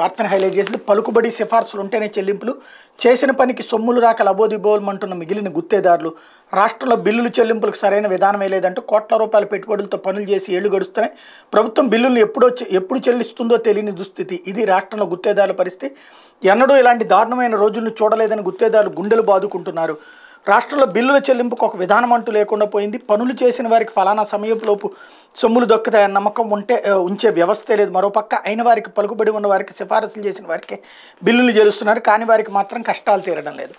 వార్తను హైలైట్ చేసింది పలుకుబడి సిఫార్సులు ఉంటేనే చెల్లింపులు చేసిన పనికి సొమ్ములు రాక లబోదిబోల్మంటున్న మిగిలిన గుత్తేదారులు రాష్ట్రంలో బిల్లులు చెల్లింపులకు సరైన విధానమే లేదంటూ కోట్ల రూపాయల పెట్టుబడులతో పనులు చేసి ఏళ్లు గడుస్తున్నాయి ప్రభుత్వం బిల్లులను ఎప్పుడో ఎప్పుడు చెల్లిస్తుందో తెలియని దుస్థితి ఇది రాష్ట్రంలో గుత్తేదారుల పరిస్థితి ఎన్నడూ ఇలాంటి దారుణమైన రోజులను చూడలేదని గుత్తేదారులు గుండెలు బాదుకుంటున్నారు రాష్ట్రంలో బిల్లుల చెల్లింపుకు ఒక విధానం అంటూ లేకుండా పోయింది పనులు చేసిన వారికి ఫలానా సమయంలోపు సొమ్ములు దొక్కుతాయన్న నమ్మకం ఉంటే ఉంచే వ్యవస్థే లేదు మరోపక్క అయిన వారికి పలుకుబడి ఉన్న వారికి సిఫారసులు చేసిన వారికి బిల్లులు చెల్లిస్తున్నారు కానీ వారికి మాత్రం కష్టాలు తీరడం లేదు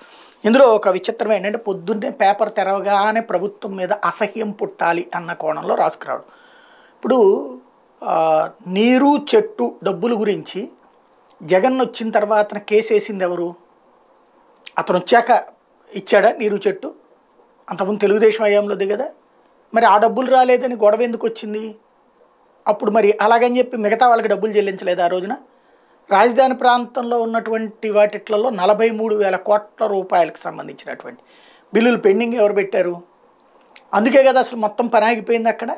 ఇందులో ఒక విచిత్రం ఏంటంటే పొద్దున్నే పేపర్ తెరవగానే ప్రభుత్వం మీద అసహ్యం పుట్టాలి అన్న కోణంలో రాసుకురావడం ఇప్పుడు నీరు చెట్టు డబ్బుల గురించి జగన్ వచ్చిన తర్వాత కేసు వేసింది ఎవరు అతను వచ్చాక ఇచ్చాడా నీరు చెట్టు అంతకుముందు తెలుగుదేశం హయాంలోది కదా మరి ఆ డబ్బులు రాలేదని గొడవ ఎందుకు వచ్చింది అప్పుడు మరి అలాగని చెప్పి మిగతా వాళ్ళకి డబ్బులు చెల్లించలేదు ఆ రోజున రాజధాని ప్రాంతంలో ఉన్నటువంటి వాటిట్లలో నలభై మూడు వేల కోట్ల రూపాయలకు సంబంధించినటువంటి బిల్లులు పెండింగ్ ఎవరు పెట్టారు అందుకే కదా అసలు మొత్తం పని ఆగిపోయింది అక్కడ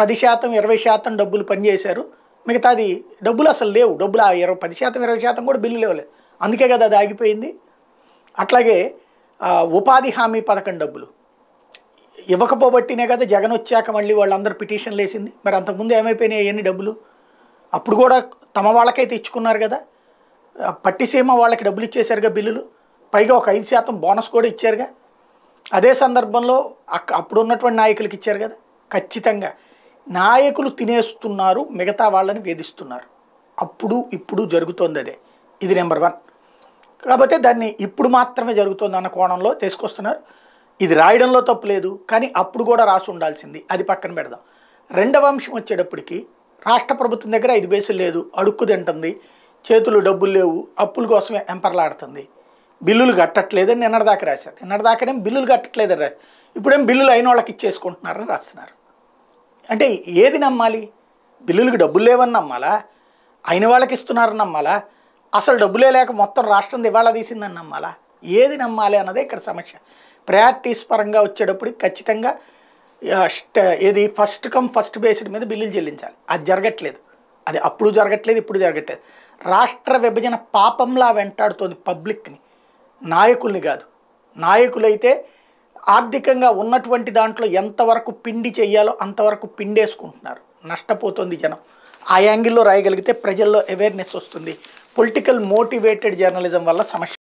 పది శాతం ఇరవై శాతం డబ్బులు పనిచేశారు మిగతాది డబ్బులు అసలు లేవు డబ్బులు ఆ ఇరవై పది శాతం ఇరవై శాతం కూడా బిల్లు లేవలేదు అందుకే కదా అది ఆగిపోయింది అట్లాగే ఉపాధి హామీ పథకం డబ్బులు ఇవ్వకపోబట్టినే కదా జగన్ వచ్చాక మళ్ళీ వాళ్ళందరూ పిటిషన్లు వేసింది మరి అంతకుముందు ఏమైపోయినాయి ఎన్ని డబ్బులు అప్పుడు కూడా తమ వాళ్ళకైతే తెచ్చుకున్నారు కదా పట్టిసీమ వాళ్ళకి డబ్బులు ఇచ్చేశారుగా బిల్లులు పైగా ఒక ఐదు శాతం బోనస్ కూడా ఇచ్చారుగా అదే సందర్భంలో అక్క అప్పుడు ఉన్నటువంటి నాయకులకి ఇచ్చారు కదా ఖచ్చితంగా నాయకులు తినేస్తున్నారు మిగతా వాళ్ళని వేధిస్తున్నారు అప్పుడు ఇప్పుడు జరుగుతోంది అదే ఇది నెంబర్ వన్ కాబట్టి దాన్ని ఇప్పుడు మాత్రమే జరుగుతుంది అన్న కోణంలో తీసుకొస్తున్నారు ఇది రాయడంలో తప్పు లేదు కానీ అప్పుడు కూడా రాసి ఉండాల్సింది అది పక్కన పెడదాం రెండవ అంశం వచ్చేటప్పటికి రాష్ట్ర ప్రభుత్వం దగ్గర ఐదు బేసులు లేదు అడుక్కు తింటుంది చేతులు డబ్బులు లేవు అప్పుల కోసమే ఎంపర్లాడుతుంది బిల్లులు కట్టట్లేదని నిన్నటిదాకా రాశారు నిన్నటిదాకానేం బిల్లులు కట్టట్లేదని రాశారు ఇప్పుడేం బిల్లులు అయిన వాళ్ళకి ఇచ్చేసుకుంటున్నారని రాస్తున్నారు అంటే ఏది నమ్మాలి బిల్లులకు డబ్బులు లేవని నమ్మాలా అయిన వాళ్ళకి ఇస్తున్నారని నమ్మాలా అసలు డబ్బులే లేక మొత్తం రాష్ట్రం దివాళా తీసిందని నమ్మాలా ఏది నమ్మాలి అన్నదే ఇక్కడ సమస్య ప్రయారిటీస్ పరంగా వచ్చేటప్పుడు ఖచ్చితంగా ఏది ఫస్ట్ కమ్ ఫస్ట్ బేస్డ్ మీద బిల్లులు చెల్లించాలి అది జరగట్లేదు అది అప్పుడు జరగట్లేదు ఇప్పుడు జరగట్లేదు రాష్ట్ర విభజన పాపంలా వెంటాడుతోంది పబ్లిక్ని నాయకుల్ని కాదు నాయకులైతే ఆర్థికంగా ఉన్నటువంటి దాంట్లో ఎంతవరకు పిండి చేయాలో అంతవరకు పిండేసుకుంటున్నారు నష్టపోతుంది జనం ఆ యాంగిల్లో రాయగలిగితే ప్రజల్లో అవేర్నెస్ వస్తుంది పొలిటికల్ మోటివేటెడ్ జర్నలిజం వల్ల సమస్య